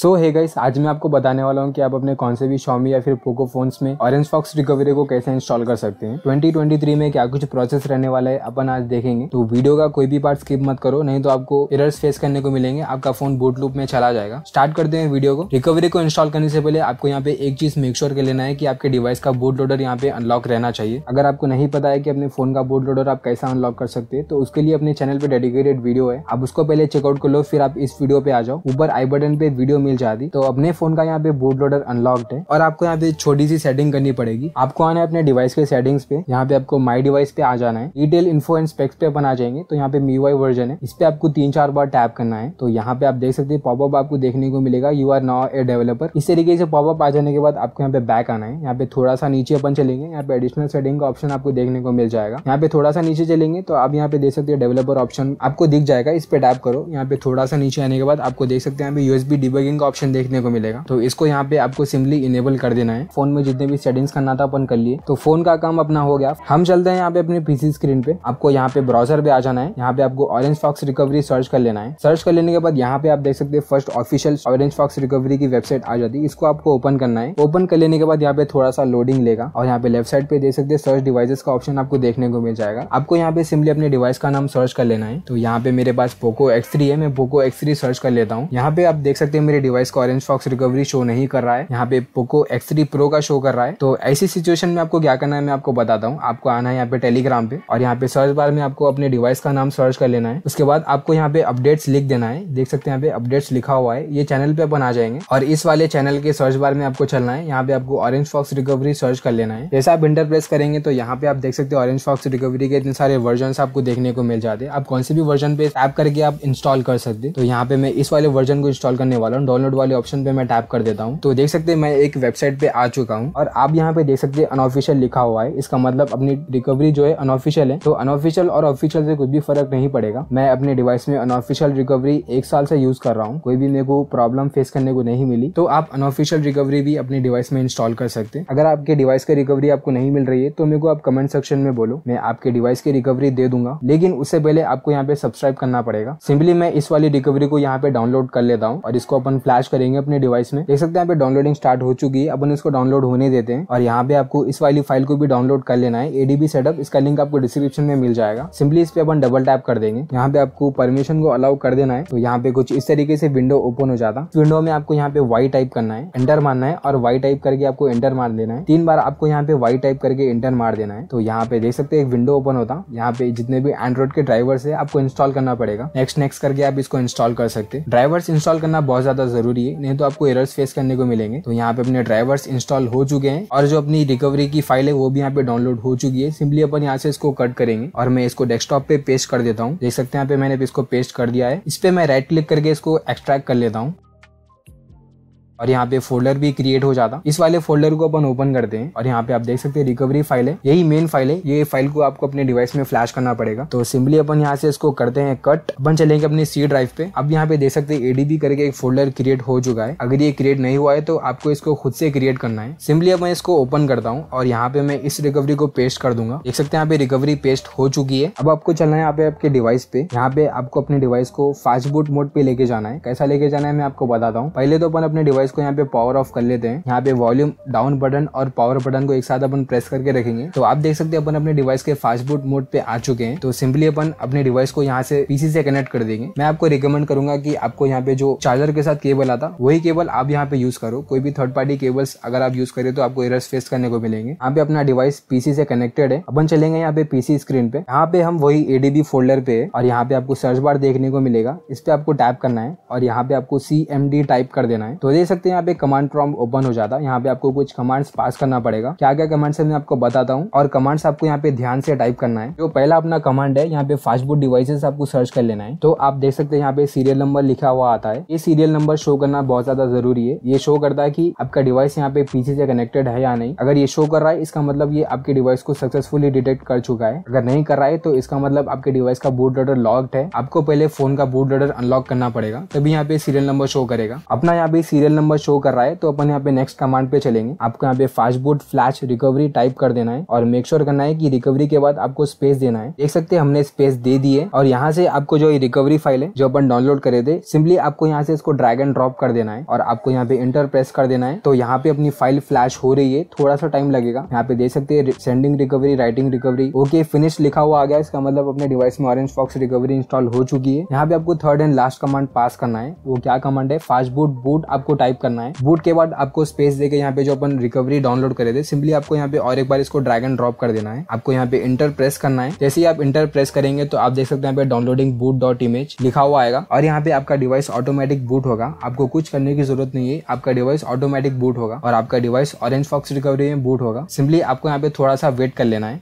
सो है गाइस आज मैं आपको बताने वाला हूँ कि आप अपने कौन से भी शॉमी या फिर पोको फोन्स में ऑरेंज फॉक्स रिकवरी को कैसे इंस्टॉल कर सकते हैं 2023 में क्या कुछ प्रोसेस रहने वाला है अपन आज देखेंगे तो वीडियो का कोई भी पार्ट स्किप मत करो नहीं तो आपको एरर्स फेस करने को मिलेंगे आपका फोन बूट लूप में चला जाएगा स्टार्ट करते हैं वीडियो को रिकवरी को इंस्टॉल करने से पहले आपको यहाँ पे एक चीज मेक श्योर कर लेना है की आपके डिवाइस का बूट लोडर यहाँ पे अनलॉक रहना चाहिए अगर आपको नहीं पता है कि अपने फोन का बूट लोडर आप कैसा अनलॉक कर सकते हैं तो उसके लिए अपने चैनल पे डेडिकेटेड वीडियो है आप उसको पहले चेकआउट कर लो फिर आप इस वीडियो पे आ जाओ ऊपर आई बटन पे वीडियो मिल जाती तो अपने फोन का यहाँ पे बूट लोडर अनलॉक्ड है और आपको यहाँ पे छोटी सी सेटिंग करनी पड़ेगी आपको आना है अपने डिवाइस के सेटिंग्स पे यहाँ पे आपको माई डिवाइस पे आ जाना है डिटेल इन्फो एंड स्पेक्स पे अपन आ जाएंगे तो यहाँ पे मी वर्जन है इस पे आपको तीन चार बार टैप करना है तो यहाँ पे आप देख सकते हैं पॉपअप आपको देखने को मिलेगा यू आर नॉ ए डेवलपर इस तरीके से पॉपअप आ जाने के बाद आपको यहाँ पे बैक आना है यहाँ पे थोड़ा सा नीचे अपन चलेंगे यहाँ पे एडिशनल सेटिंग का ऑप्शन आपको देखने को मिल जाएगा यहाँ पे थोड़ा सा नीचे चलेंगे तो आप यहाँ पे देख सकते हैं डेवलपर ऑप्शन आपको दिख जाएगा इस पे टैप करो यहाँ पे थोड़ा सा नीचे आने के बाद आपको देख सकते हैं यहाँ पे यूएसबी डिबगिंग सेटिंग का ऑप्शन देखने को मिलेगा तो इसको यहाँ पे आपको सिंपली इनेबल कर देना है फोन में जितने भी सेटिंग्स करना था अपन कर लिए तो फोन का काम अपना हो गया हम चलते हैं यहाँ पे अपने पीसी स्क्रीन पे आपको यहाँ पे ब्राउजर पे आ जाना है यहाँ पे आपको ऑरेंज फॉक्स रिकवरी सर्च कर लेना है सर्च कर लेने के बाद यहाँ पे आप देख सकते हैं first official Orange Fox recovery की वेबसाइट आ जाती है इसको आपको ओपन करना है ओपन कर लेने के बाद यहाँ पे थोड़ा सा लोडिंग लेगा और यहाँ पे लेफ्ट साइड पे देख सकते हैं सर्च डिवाइसेस का ऑप्शन आपको देखने को मिल जाएगा आपको यहाँ पे सिंपली अपने डिवाइस का नाम सर्च कर लेना है तो यहाँ पे मेरे पास पोको एक्स है मैं पोको एक्स सर्च कर लेता हूँ यहाँ पे आप देख सकते हैं मेरे मेरे डिवाइस को ऑरेंज फॉक्स रिकवरी शो नहीं कर रहा है यहाँ पे पोको एक्स थ्री प्रो का शो कर रहा है तो ऐसी सिचुएशन में आपको क्या करना है मैं आपको बताता हूँ आपको आना है यहाँ पे टेलीग्राम पे और यहाँ पे सर्च बार में आपको अपने डिवाइस का नाम सर्च कर लेना है उसके बाद आपको यहाँ पे अपडेट्स लिख देना है देख सकते हैं यहाँ पे अपडेट्स लिखा हुआ है ये चैनल पे अपन आ जाएंगे और इस वाले चैनल के सर्च बार में आपको चलना है यहाँ पे आपको ऑरेंज फॉक्स रिकवरी सर्च कर लेना है जैसे आप इंटरप्रेस करेंगे तो यहाँ पे आप देख सकते हैं ऑरेंज फॉक्स रिकवरी के इतने सारे वर्जन आपको देखने को मिल जाते हैं आप कौन से भी वर्जन पे टैप करके आप इंस्टॉल कर सकते तो यहाँ पे मैं इस वाले वर्जन को इंस्टॉल करने वाला हूँ डाउनलोड वाले ऑप्शन पे मैं टैप कर देता हूँ तो देख सकते हैं मैं एक वेबसाइट पे आ चुका हूँ और आप यहाँ पे देख सकते हैं अनऑफिशियल लिखा हुआ है इसका मतलब अपनी रिकवरी जो है अनऑफिशियल है तो अनऑफिशियल और ऑफिशियल से कुछ भी फर्क नहीं पड़ेगा मैं अपने डिवाइस में अनऑफिशियल रिकवरी एक साल से यूज कर रहा हूँ कोई भी मेरे को प्रॉब्लम फेस करने को नहीं मिली तो आप अनऑफिशियल रिकवरी भी अपने डिवाइस में इंस्टॉल कर सकते हैं अगर आपके डिवाइस की रिकवरी आपको नहीं मिल रही है तो मेरे को आप कमेंट सेक्शन में बोलो मैं आपके डिवाइस की रिकवरी दे दूंगा लेकिन उससे पहले आपको यहाँ पे सब्सक्राइब करना पड़ेगा सिंपली मैं इस वाली रिकवरी को यहाँ पे डाउनलोड कर लेता हूँ और इसको अपन फ्लैश करेंगे अपने डिवाइस में देख सकते हैं यहाँ पे डाउनलोडिंग स्टार्ट हो चुकी है अपन इसको डाउनलोड होने देते हैं और यहाँ पे आपको इस वाली फाइल को भी डाउनलोड कर लेना है एडीबी सेटअप इसका लिंक आपको डिस्क्रिप्शन में मिल जाएगा सिंपली इस पे अपन डबल टैप कर देंगे यहाँ पे आपको परमिशन को अलाउ कर देना है तो यहाँ पे कुछ इस तरीके से विंडो ओपन हो जाता है विंडो में आपको यहाँ पे वाई टाइप करना है एंटर मारना है और वाई टाइप करके आपको एंटर मार देना है तीन बार आपको यहाँ पे वाई टाइप करके एंटर मार देना है तो यहाँ पे देख सकते हैं एक विंडो ओपन होता यहाँ पे जितने भी एंड्रॉइड के ड्राइवर्स है आपको इंस्टॉल करना पड़ेगा नेक्स्ट नेक्स्ट करके आप इसको इंस्टॉल कर सकते ड्राइवर्स इंस्टॉल करना बहुत ज्यादा ज़रूरी है नहीं तो आपको एरर्स फेस करने को मिलेंगे तो यहाँ पे अपने ड्राइवर्स इंस्टॉल हो चुके हैं और जो अपनी रिकवरी की फाइल है वो भी यहाँ पे डाउनलोड हो चुकी है सिंपली अपन यहाँ से इसको कट करेंगे और मैं इसको डेस्कटॉप पे पेस्ट कर देता हूँ देख सकते हैं यहाँ पे मैंने इसको पेस्ट कर दिया है इस पर पे मैं राइट क्लिक करके इसको एक्सट्रैक्ट कर लेता हूँ और यहाँ पे फोल्डर भी क्रिएट हो जाता इस वाले फोल्डर को अपन ओपन करते हैं और यहाँ पे आप देख सकते हैं रिकवरी फाइल है यही मेन फाइल है ये फाइल को आपको अपने डिवाइस में फ्लैश करना पड़ेगा तो सिंपली अपन यहाँ से इसको करते हैं कट अपन चलेंगे अपने सी ड्राइव पे अब यहाँ पे देख सकते हैं एडीबी करके एक फोल्डर क्रिएट हो चुका है अगर ये क्रिएट नहीं हुआ है तो आपको इसको खुद से क्रिएट करना है सिंपली अब मैं इसको ओपन करता हूँ और यहाँ पे मैं इस रिकवरी को पेस्ट कर दूंगा देख सकते हैं यहाँ पे रिकवरी पेस्ट हो चुकी है अब आपको चलना है यहाँ पे आपके डिवाइस पे यहाँ पे आपको अपने डिवाइस को फास्ट बूट मोड पे लेके जाना है कैसा लेके जाना है मैं आपको बताता हूँ पहले तो अपन अपने डिवाइस डिवाइस को यहाँ पे पावर ऑफ कर लेते हैं यहाँ पे वॉल्यूम डाउन बटन और पावर बटन को एक साथ अपन प्रेस करके रखेंगे तो आप देख सकते हैं अपन अपने डिवाइस के फास्ट बूट मोड पे आ चुके हैं तो सिंपली अपन अपने डिवाइस को यहाँ से पीसी से कनेक्ट कर देंगे मैं आपको रिकमेंड करूंगा की आपको यहाँ पे जो चार्जर के साथ केबल आता वही केबल आप यहाँ पे यूज करो कोई भी थर्ड पार्टी केबल्स अगर आप यूज करें तो आपको एरर्स फेस करने को मिलेंगे यहाँ पे अपना डिवाइस पीसी से कनेक्टेड है अपन चलेंगे यहाँ पे पीसी स्क्रीन पे यहाँ पे हम वही एडीबी फोल्डर पे और यहाँ पे आपको सर्च बार देखने को मिलेगा इस पे आपको टैप करना है और यहाँ पे आपको सी टाइप कर देना है तो देख सकते सकते हैं यहाँ पे कमांड प्रॉम ओपन हो जाता है यहाँ पे आपको कुछ कमांड्स पास करना पड़ेगा क्या क्या कमांड्स है मैं आपको बताता हूँ और कमांड्स आपको यहाँ पे ध्यान से टाइप करना है जो पहला अपना कमांड है यहाँ पे फास्ट फूड डिवाइसेस आपको सर्च कर लेना है तो आप देख सकते हैं यहाँ पे सीरियल नंबर लिखा हुआ आता है ये सीरियल नंबर शो करना बहुत ज्यादा जरूरी है ये शो करता है की आपका डिवाइस यहाँ पे पीछे से कनेक्टेड है या नहीं अगर ये शो कर रहा है इसका मतलब ये आपके डिवाइस को सक्सेसफुली डिटेक्ट कर चुका है अगर नहीं कर रहा है तो इसका मतलब आपके डिवाइस का बूट लोडर लॉक्ड है आपको पहले फोन का बूट लोडर अनलॉक करना पड़ेगा तभी यहाँ पे सीरियल नंबर शो करेगा अपना यहाँ पे सीरियल नंबर नंबर शो कर रहा है तो अपन यहाँ पे नेक्स्ट कमांड पे चलेंगे आपको यहाँ पे fastboot flash recovery type कर देना है और मेक श्योर sure करना है कि रिकवरी के बाद आपको स्पेस देना है देख सकते हैं हमने स्पेस दे दी है और यहाँ से आपको जो रिकवरी फाइल है जो अपन डाउनलोड करे थे सिंपली आपको यहाँ से इसको ड्रैग एंड ड्रॉप कर देना है और आपको यहाँ पे इंटर प्रेस कर देना है तो यहाँ पे अपनी फाइल फ्लैश हो रही है थोड़ा सा टाइम लगेगा यहाँ पे देख सकते हैं sending recovery writing recovery okay finish लिखा हुआ आ गया इसका मतलब अपने डिवाइस में ऑरेंज फॉक्स रिकवरी इंस्टॉल हो चुकी है यहाँ पे आपको third and last command pass करना है वो क्या कमांड है फास्ट बूट बूट आपको टाइप टाइप करना है बूट के बाद आपको स्पेस देके यहाँ पे जो अपन रिकवरी डाउनलोड करे थे सिंपली आपको यहाँ पे और एक बार इसको ड्रैग एंड ड्रॉप कर देना है आपको यहाँ पे इंटर प्रेस करना है जैसे ही आप इंटर प्रेस करेंगे तो आप देख सकते हैं यहाँ पे डाउनलोडिंग बूट डॉट इमेज लिखा हुआ आएगा और यहाँ पे आपका डिवाइस ऑटोमेटिक बूट होगा आपको कुछ करने की जरूरत नहीं है आपका डिवाइस ऑटोमेटिक बूट होगा और आपका डिवाइस ऑरेंज फॉक्स रिकवरी में बूट होगा सिंपली आपको यहाँ पे थोड़ा सा वेट कर लेना है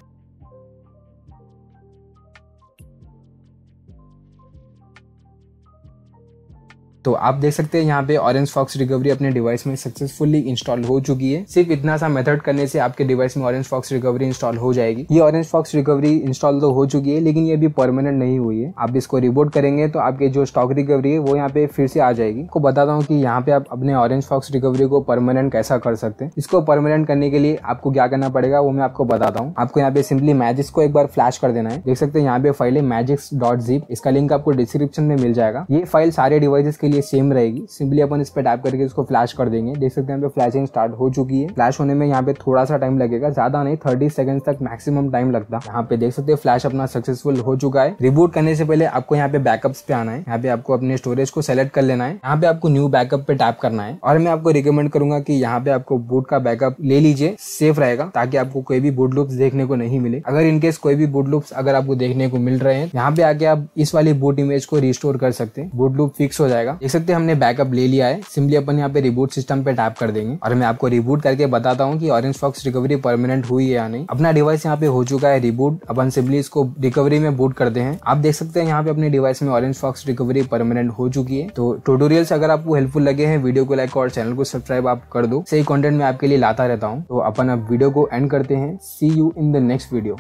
तो आप देख सकते हैं यहाँ पे ऑरेंज फॉक्स रिकवरी अपने डिवाइस में सक्सेसफुली इंस्टॉल हो चुकी है सिर्फ इतना सा मेथड करने से आपके डिवाइस में ऑरेंज फॉक्स रिकवरी इंस्टॉल हो जाएगी ये ऑरेंज फॉक्स रिकवरी इंस्टॉल तो हो चुकी है लेकिन ये अभी परमानेंट नहीं हुई है आप इसको रिबोट करेंगे तो आपके जो स्टॉक रिकवरी है वो यहाँ पे फिर से आ जाएगी आपको बताता हूँ कि यहाँ पे आप अपने ऑरेंज फॉक्स रिकवरी को परमानेंट कैसा कर सकते हैं इसको परमानेंट करने के लिए आपको क्या करना पड़ेगा वो मैं आपको बताता हूँ आपको यहाँ पे सिंपली मैजिक्स को एक बार फ्लैश कर देना है देख सकते हैं यहाँ पे फाइल है मैजिक्स डॉट जीप इसका लिंक आपको डिस्क्रिप्शन में मिल जाएगा ये फाइल सारे डिवाइसेस के लिए लिए सेम रहेगी सिंपली अपन इस पर टाइप करके इसको फ्लैश कर देंगे देख सकते हैं फ्लैशिंग स्टार्ट हो चुकी है फ्लैश होने में यहाँ पे थोड़ा सा टाइम लगेगा ज्यादा नहीं थर्टी सेकंड तक मैक्सिमम टाइम लगता है यहाँ पे देख सकते हैं फ्लैश अपना सक्सेसफुल हो चुका है रिबूट करने से पहले आपको यहाँ पे बैकअप्स पे आना है यहाँ पे आपको अपने स्टोरेज को सेलेक्ट कर लेना है यहाँ पे आपको न्यू बैकअप पे टैप करना है और मैं आपको रिकमेंड करूंगा कि यहाँ पे आपको बूट का बैकअप ले लीजिए सेफ रहेगा ताकि आपको कोई भी बूट लुप्स देखने को नहीं मिले अगर इनकेस कोई भी बूट लुप्स अगर आपको देखने को मिल रहे हैं यहाँ पे आके आप इस वाली बूट इमेज को रिस्टोर कर सकते हैं बूट लुप फिक्स हो जाएगा देख सकते हैं हमने बैकअप ले लिया है सिंपली अपन यहाँ पे रिबूट सिस्टम पे टैप कर देंगे और मैं आपको रिबूट करके बताता हूँ कि ऑरेंज फॉक्स रिकवरी परमानेंट हुई है या नहीं अपना डिवाइस यहाँ पे हो चुका है रिबूट अपन सिंपली इसको रिकवरी में बूट करते हैं आप देख सकते हैं यहाँ पे अपने डिवाइस में ऑरेंज फॉक्स रिकवरी परमानेंट हो चुकी है तो ट्यूटोरियल्स अगर आपको हेल्पफुल लगे हैं वीडियो को लाइक और चैनल को सब्सक्राइब आप कर दो सही कॉन्टेंट मैं आपके लिए लाता रहता हूँ तो अपन अब वीडियो को एंड करते हैं see you in the next video